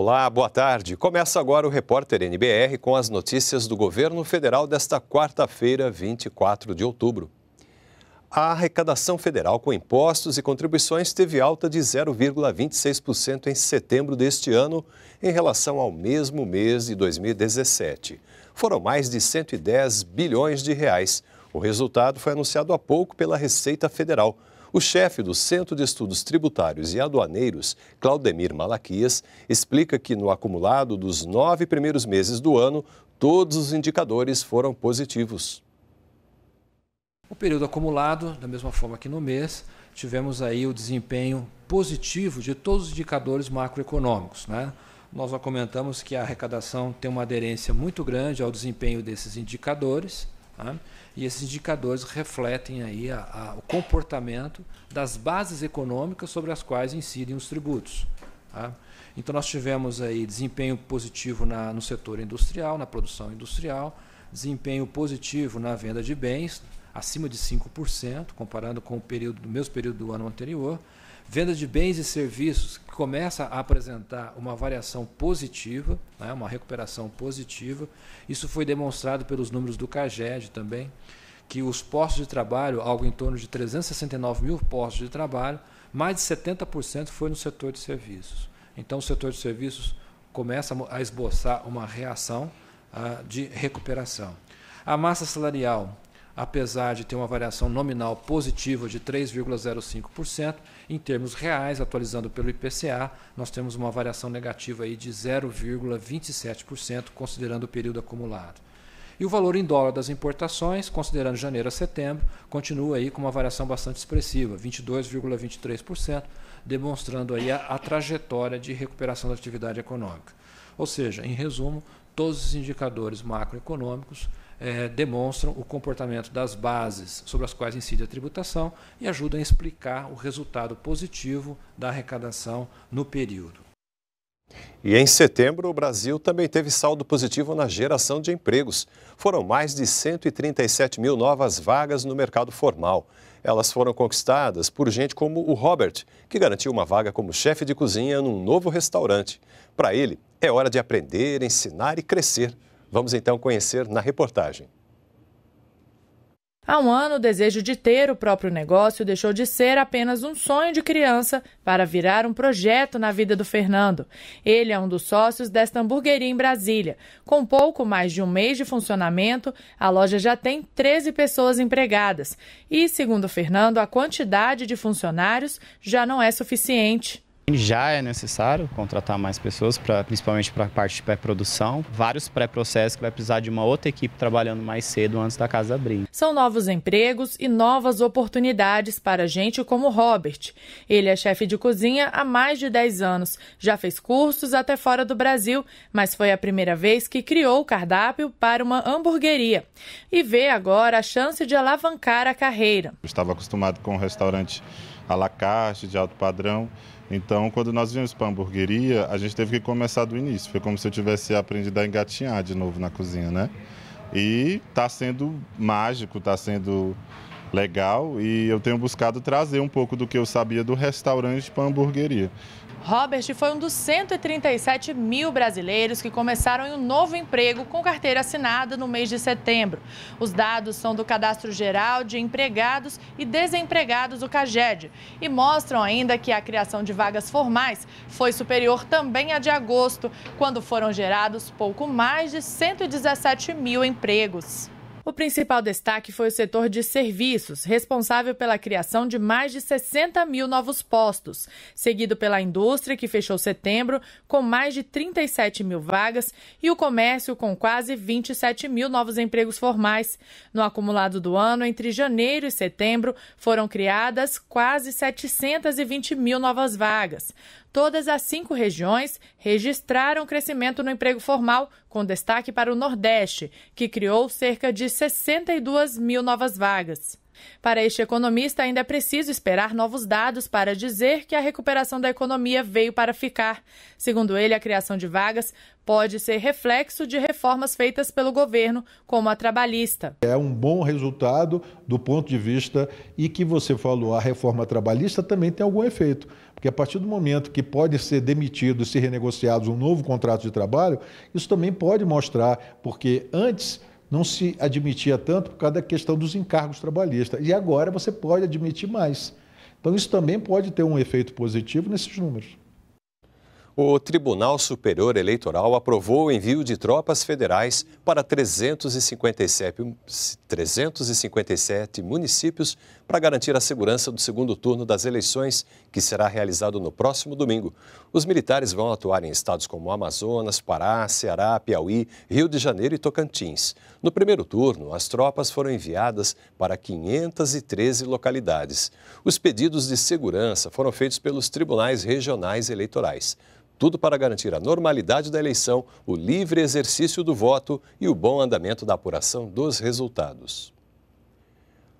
Olá, boa tarde. Começa agora o Repórter NBR com as notícias do governo federal desta quarta-feira, 24 de outubro. A arrecadação federal com impostos e contribuições teve alta de 0,26% em setembro deste ano em relação ao mesmo mês de 2017. Foram mais de 110 bilhões de reais. O resultado foi anunciado há pouco pela Receita Federal. O chefe do Centro de Estudos Tributários e Aduaneiros, Claudemir Malaquias, explica que no acumulado dos nove primeiros meses do ano, todos os indicadores foram positivos. O período acumulado, da mesma forma que no mês, tivemos aí o desempenho positivo de todos os indicadores macroeconômicos. Né? Nós já comentamos que a arrecadação tem uma aderência muito grande ao desempenho desses indicadores. Tá? E esses indicadores refletem aí a, a, o comportamento das bases econômicas sobre as quais incidem os tributos. Tá? Então nós tivemos aí desempenho positivo na, no setor industrial, na produção industrial, desempenho positivo na venda de bens, acima de 5%, comparando com o período do mesmo período do ano anterior. Venda de bens e serviços que começa a apresentar uma variação positiva, né, uma recuperação positiva. Isso foi demonstrado pelos números do CAGED também, que os postos de trabalho, algo em torno de 369 mil postos de trabalho, mais de 70% foi no setor de serviços. Então, o setor de serviços começa a esboçar uma reação ah, de recuperação. A massa salarial apesar de ter uma variação nominal positiva de 3,05%, em termos reais, atualizando pelo IPCA, nós temos uma variação negativa aí de 0,27%, considerando o período acumulado. E o valor em dólar das importações, considerando janeiro a setembro, continua aí com uma variação bastante expressiva, 22,23%, demonstrando aí a, a trajetória de recuperação da atividade econômica. Ou seja, em resumo, todos os indicadores macroeconômicos é, demonstram o comportamento das bases sobre as quais incide a tributação e ajudam a explicar o resultado positivo da arrecadação no período. E em setembro, o Brasil também teve saldo positivo na geração de empregos. Foram mais de 137 mil novas vagas no mercado formal. Elas foram conquistadas por gente como o Robert, que garantiu uma vaga como chefe de cozinha num novo restaurante. Para ele, é hora de aprender, ensinar e crescer. Vamos então conhecer na reportagem. Há um ano, o desejo de ter o próprio negócio deixou de ser apenas um sonho de criança para virar um projeto na vida do Fernando. Ele é um dos sócios desta hamburgueria em Brasília. Com pouco mais de um mês de funcionamento, a loja já tem 13 pessoas empregadas. E, segundo Fernando, a quantidade de funcionários já não é suficiente. Já é necessário contratar mais pessoas, pra, principalmente para a parte de pré-produção. Vários pré-processos que vai precisar de uma outra equipe trabalhando mais cedo antes da casa abrir. São novos empregos e novas oportunidades para gente como Robert. Ele é chefe de cozinha há mais de 10 anos. Já fez cursos até fora do Brasil, mas foi a primeira vez que criou o cardápio para uma hamburgueria. E vê agora a chance de alavancar a carreira. Eu estava acostumado com um restaurante à la carte, de alto padrão então, quando nós viemos para a hamburgueria, a gente teve que começar do início. Foi como se eu tivesse aprendido a engatinhar de novo na cozinha, né? E está sendo mágico, está sendo legal e eu tenho buscado trazer um pouco do que eu sabia do restaurante para a hamburgueria. Robert foi um dos 137 mil brasileiros que começaram em um novo emprego com carteira assinada no mês de setembro. Os dados são do Cadastro Geral de Empregados e Desempregados do CAGED e mostram ainda que a criação de vagas formais foi superior também à de agosto, quando foram gerados pouco mais de 117 mil empregos. O principal destaque foi o setor de serviços, responsável pela criação de mais de 60 mil novos postos, seguido pela indústria, que fechou setembro com mais de 37 mil vagas, e o comércio, com quase 27 mil novos empregos formais. No acumulado do ano, entre janeiro e setembro, foram criadas quase 720 mil novas vagas. Todas as cinco regiões registraram crescimento no emprego formal, com destaque para o Nordeste, que criou cerca de 62 mil novas vagas. Para este economista, ainda é preciso esperar novos dados para dizer que a recuperação da economia veio para ficar. Segundo ele, a criação de vagas pode ser reflexo de reformas feitas pelo governo, como a trabalhista. É um bom resultado do ponto de vista e que você falou, a reforma trabalhista também tem algum efeito porque a partir do momento que pode ser demitido, ser renegociado um novo contrato de trabalho, isso também pode mostrar, porque antes não se admitia tanto por causa da questão dos encargos trabalhistas. E agora você pode admitir mais. Então, isso também pode ter um efeito positivo nesses números. O Tribunal Superior Eleitoral aprovou o envio de tropas federais para 357, 357 municípios para garantir a segurança do segundo turno das eleições, que será realizado no próximo domingo. Os militares vão atuar em estados como Amazonas, Pará, Ceará, Piauí, Rio de Janeiro e Tocantins. No primeiro turno, as tropas foram enviadas para 513 localidades. Os pedidos de segurança foram feitos pelos tribunais regionais eleitorais. Tudo para garantir a normalidade da eleição, o livre exercício do voto e o bom andamento da apuração dos resultados.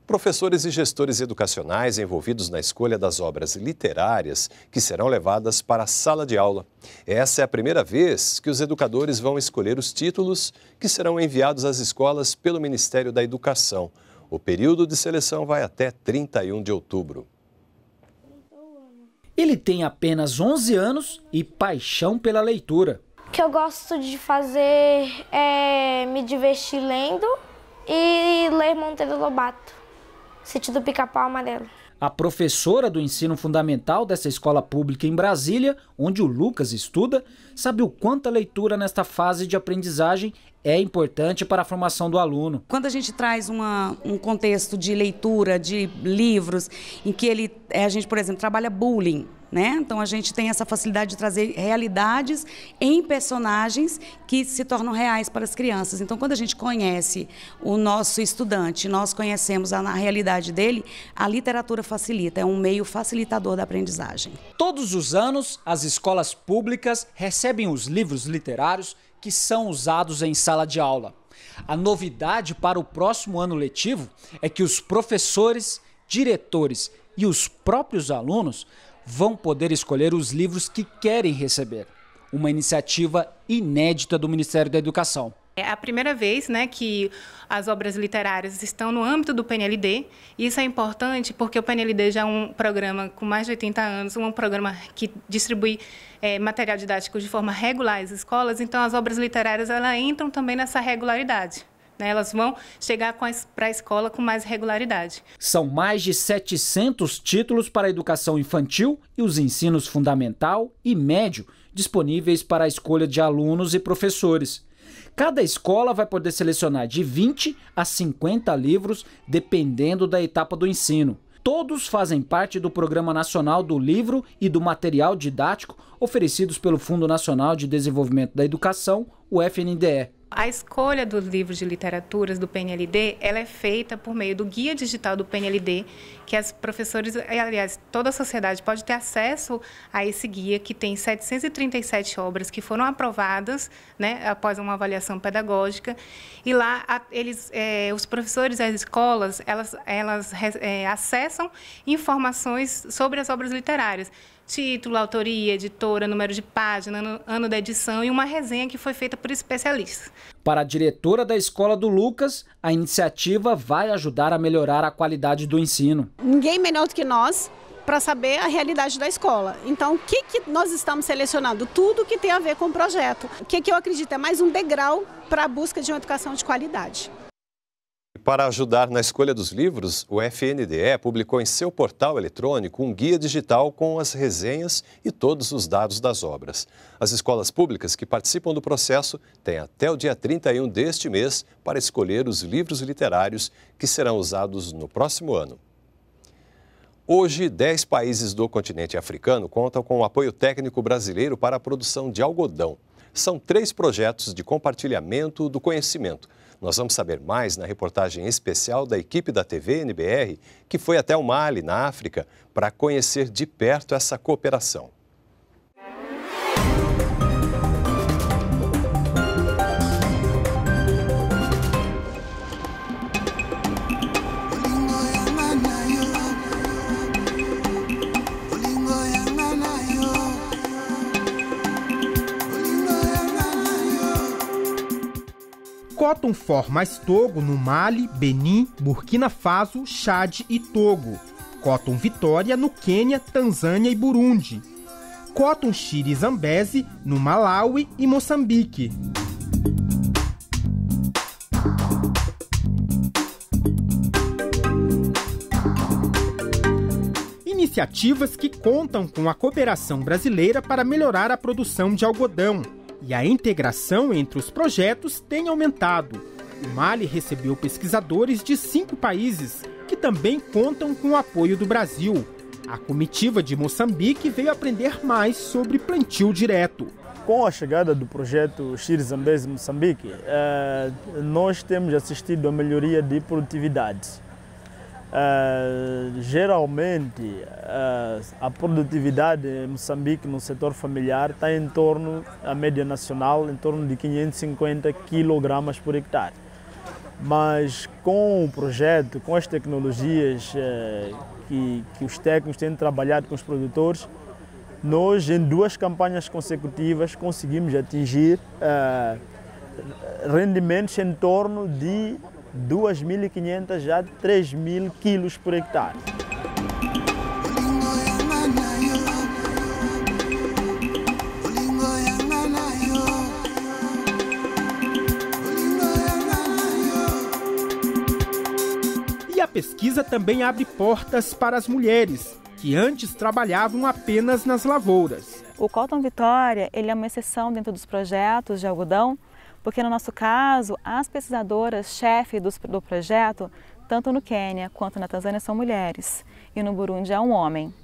Professores e gestores educacionais envolvidos na escolha das obras literárias que serão levadas para a sala de aula. Essa é a primeira vez que os educadores vão escolher os títulos que serão enviados às escolas pelo Ministério da Educação. O período de seleção vai até 31 de outubro. Ele tem apenas 11 anos e paixão pela leitura. O que eu gosto de fazer é me divertir lendo e ler Monteiro Lobato, Sítio do Pica-Pau Amarelo a professora do ensino fundamental dessa escola pública em Brasília, onde o Lucas estuda, sabe o quanto a leitura nesta fase de aprendizagem é importante para a formação do aluno. Quando a gente traz uma, um contexto de leitura, de livros, em que ele, eh, a gente, por exemplo, trabalha bullying, né? Então a gente tem essa facilidade de trazer realidades em personagens que se tornam reais para as crianças. Então quando a gente conhece o nosso estudante, nós conhecemos a, a realidade dele, a literatura facilita, é um meio facilitador da aprendizagem. Todos os anos, as escolas públicas recebem os livros literários que são usados em sala de aula. A novidade para o próximo ano letivo é que os professores, diretores e os próprios alunos vão poder escolher os livros que querem receber. Uma iniciativa inédita do Ministério da Educação. É a primeira vez né, que as obras literárias estão no âmbito do PNLD. Isso é importante porque o PNLD já é um programa com mais de 80 anos, um programa que distribui é, material didático de forma regular às escolas. Então, as obras literárias ela entram também nessa regularidade. Né? Elas vão chegar para a escola com mais regularidade. São mais de 700 títulos para a educação infantil e os ensinos fundamental e médio disponíveis para a escolha de alunos e professores. Cada escola vai poder selecionar de 20 a 50 livros, dependendo da etapa do ensino. Todos fazem parte do Programa Nacional do Livro e do Material Didático oferecidos pelo Fundo Nacional de Desenvolvimento da Educação, o FNDE. A escolha dos livros de literaturas do PNLD, ela é feita por meio do guia digital do PNLD, que as professores, aliás, toda a sociedade pode ter acesso a esse guia que tem 737 obras que foram aprovadas, né, após uma avaliação pedagógica, e lá eles, é, os professores, as escolas, elas, elas é, acessam informações sobre as obras literárias título, autoria, editora, número de página, ano, ano da edição e uma resenha que foi feita por especialistas. Para a diretora da escola do Lucas, a iniciativa vai ajudar a melhorar a qualidade do ensino. Ninguém melhor do que nós para saber a realidade da escola. Então, o que, que nós estamos selecionando? Tudo que tem a ver com o projeto. O que, que eu acredito é mais um degrau para a busca de uma educação de qualidade. Para ajudar na escolha dos livros, o FNDE publicou em seu portal eletrônico um guia digital com as resenhas e todos os dados das obras. As escolas públicas que participam do processo têm até o dia 31 deste mês para escolher os livros literários que serão usados no próximo ano. Hoje, 10 países do continente africano contam com o apoio técnico brasileiro para a produção de algodão. São três projetos de compartilhamento do conhecimento nós vamos saber mais na reportagem especial da equipe da TV NBR, que foi até o Mali, na África, para conhecer de perto essa cooperação. Cotton for mais Togo no Mali, Benin, Burkina Faso, Chad e Togo. Cotton Vitória no Quênia, Tanzânia e Burundi. Cotam Chiri Zambese no Malawi e Moçambique. Iniciativas que contam com a cooperação brasileira para melhorar a produção de algodão e a integração entre os projetos tem aumentado. O Mali recebeu pesquisadores de cinco países que também contam com o apoio do Brasil. A comitiva de Moçambique veio aprender mais sobre plantio direto. Com a chegada do projeto Xir Zambese Moçambique, eh, nós temos assistido a melhoria de produtividade Uh, geralmente uh, a produtividade em Moçambique no setor familiar está em torno, a média nacional, em torno de 550 kg por hectare. Mas com o projeto, com as tecnologias uh, que, que os técnicos têm trabalhado com os produtores, nós em duas campanhas consecutivas conseguimos atingir rendimentos em torno de 2.500 a 3.000 quilos por hectare. E a pesquisa também abre portas para as mulheres, que antes trabalhavam apenas nas lavouras. O Cotton Vitória ele é uma exceção dentro dos projetos de algodão, porque no nosso caso, as pesquisadoras chefe do, do projeto, tanto no Quênia quanto na Tanzânia, são mulheres e no Burundi é um homem.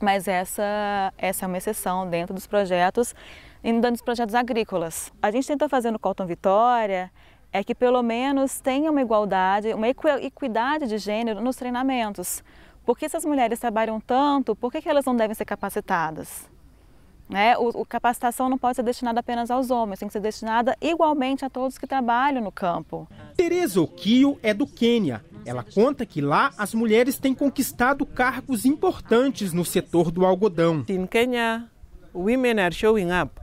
Mas essa, essa é uma exceção dentro dos projetos, dentro dos projetos agrícolas. A gente tenta fazer no Colton Vitória é que pelo menos tenha uma igualdade, uma equidade de gênero nos treinamentos. Porque se as mulheres trabalham tanto, por que, que elas não devem ser capacitadas? Né? O, o, capacitação não pode ser destinada apenas aos homens, tem que ser destinada igualmente a todos que trabalham no campo. Tereza Okio é do Quênia. Ela conta que lá as mulheres têm conquistado cargos importantes no setor do algodão. In Kenya, women are showing up.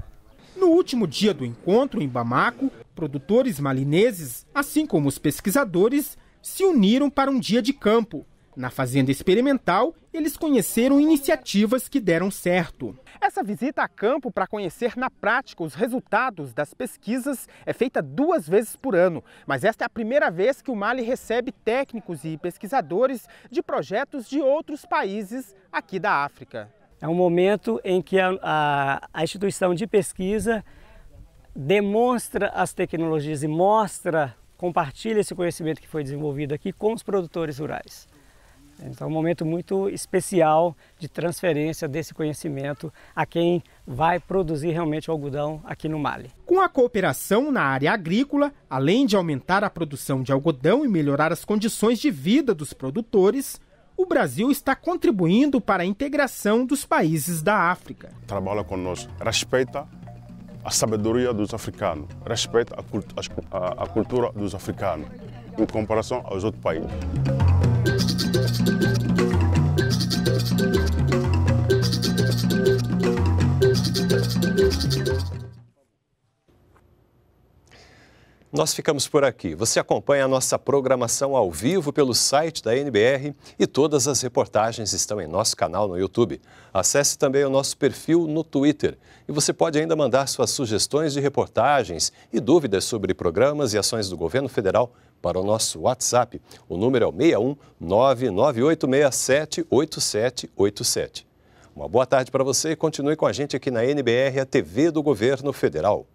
No último dia do encontro em Bamako, produtores malineses, assim como os pesquisadores, se uniram para um dia de campo na fazenda experimental, eles conheceram iniciativas que deram certo. Essa visita a campo para conhecer na prática os resultados das pesquisas é feita duas vezes por ano, mas esta é a primeira vez que o Mali recebe técnicos e pesquisadores de projetos de outros países aqui da África. É um momento em que a, a, a instituição de pesquisa demonstra as tecnologias e mostra, compartilha esse conhecimento que foi desenvolvido aqui com os produtores rurais. Então, é um momento muito especial de transferência desse conhecimento a quem vai produzir realmente o algodão aqui no Mali. Com a cooperação na área agrícola, além de aumentar a produção de algodão e melhorar as condições de vida dos produtores, o Brasil está contribuindo para a integração dos países da África. Trabalha conosco, respeita a sabedoria dos africanos, respeita a, cultura dos africanos em comparação aos outros países. Thank you. Nós ficamos por aqui. Você acompanha a nossa programação ao vivo pelo site da NBR e todas as reportagens estão em nosso canal no YouTube. Acesse também o nosso perfil no Twitter e você pode ainda mandar suas sugestões de reportagens e dúvidas sobre programas e ações do governo federal para o nosso WhatsApp. O número é o 61 Uma boa tarde para você e continue com a gente aqui na NBR, a TV do Governo Federal.